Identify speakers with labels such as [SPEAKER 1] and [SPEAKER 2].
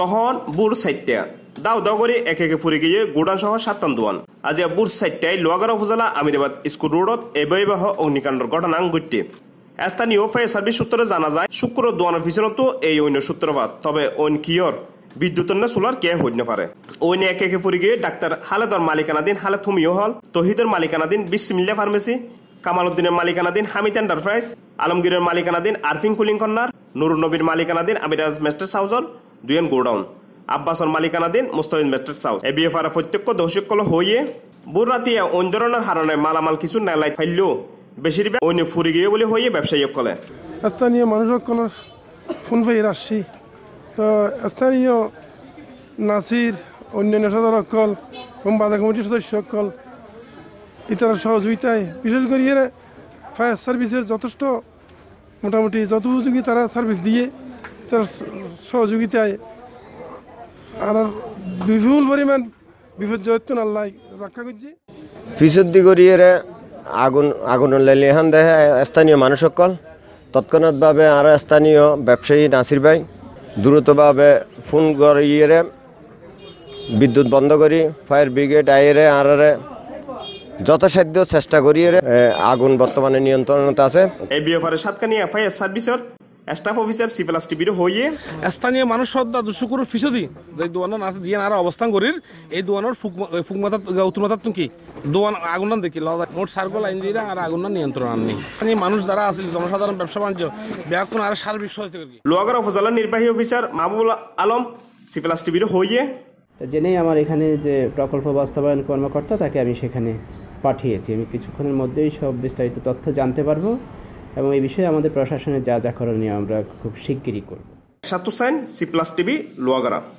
[SPEAKER 1] তখন বুর সাইটটা দাও দাও করে একে একে ফুরি গিয়ে গোডান সহ সাতান দোয়ান আজি বুর সাইটটাই লোয়াগার উপজেলা আমিরাবাদ স্কুল রোডত এবাহ অগ্নিকাণ্ডর ঘটনা ঘটতে স্থানীয় ফায়ার সার্ভিস সূত্রে জানা যায় শুক্র দোয়ানের পিছনতো এই অন্য সূত্রপাত তবে অন কিয়র বিদ্যুৎ না সোলার কে হইতে পারে অন্য একে একে ফুরি গিয়ে ডাক্তার হালেদর মালিকানাধীন হালে হুমিও হল তহিদের মালিকানাধীন বিসমিল্লা ফার্মেসি কামালউদ্দিনের মালিকানাধীন হামিদ এন্টারপ্রাইজ আলমগীরের মালিকানাধীন আরফিং কুলিং কর্নার নুরুল নবীর মালিকানাধীন আমিরাজ মেস্টার সাউজন দুয়েন গোডাউন আব্বাসর মালিকানাধীন মুস্তাহিন মেট্রেস হাউস এ বিএফআর প্রত্যক্ষ দোষিকল হইয়ে বুর রাতিয়ে অন্য ধরনের হারণে মালামাল কিছু নেলাই ফাইলেও বেশিরভাগ অন্য ফুরি গিয়ে বলে হইয়ে ব্যবসায়ী কলে
[SPEAKER 2] স্থানীয় মানুষক কোনো ফোন পাই রাখছি তো স্থানীয় নাসির অন্যান্য সদরকল এবং বাধা কমিটির সদস্য সকল ইতর সহযোগিতায় বিশেষ করে এরা ফায়ার সার্ভিসের যথেষ্ট মোটামুটি যত উপযোগী তারা সার্ভিস দিয়ে তার সহযোগিতায় আর বিপুল পরিমাণ বিপর্যয়ত্ব আল্লাহ রক্ষা
[SPEAKER 3] আগুন আগুন দেহে স্থানীয় মানুষ সকল তৎক্ষণাৎভাবে স্থানীয় ব্যবসায়ী নাসির ভাই দ্রুতভাবে ফোন করিয়ে বিদ্যুৎ বন্ধ করি ফায়ার ব্রিগেড আইরে আর যথাসাধ্য চেষ্টা করিয়ে আগুন বর্তমানে নিয়ন্ত্রণে আছে
[SPEAKER 1] এই বিএফআর সাতকানি সার্ভিসের স্টাফ অফিসার সিফেলাস টিভির হইয়ে স্থানীয় মানুষ সদ্দা দুশুকুর ফিসদি যে দোয়ানোর আছে দিয়ে আর অবস্থান করির এই দোয়ানোর ফুকমাতা উত্তরমাতার তুমি কি দোয়ান আগুনান দেখি লদা মোট সার্কল আইন দিয়ে আর আগুনান নিয়ন্ত্রণ আননি স্থানীয় মানুষ যারা আছে জনসাধারণ ব্যবসা বাণিজ্য ব্যাকুন আর সার্বিক সহযোগিতা করি লোয়াগড় উপজেলার নির্বাহী অফিসার মাহবুল আলম সিফেলাস টিভির হইয়ে
[SPEAKER 4] জেনেই আমার এখানে যে প্রকল্প বাস্তবায়ন কর্মকর্তা তাকে আমি সেখানে পাঠিয়েছি আমি কিছুক্ষণের মধ্যেই সব বিস্তারিত তথ্য জানতে পারবো এবং এই বিষয়ে আমাদের প্রশাসনের যা যা করণীয় আমরা খুব শিগগিরই করব
[SPEAKER 1] সাতুসাইন সি প্লাস টিভি লোয়াগারা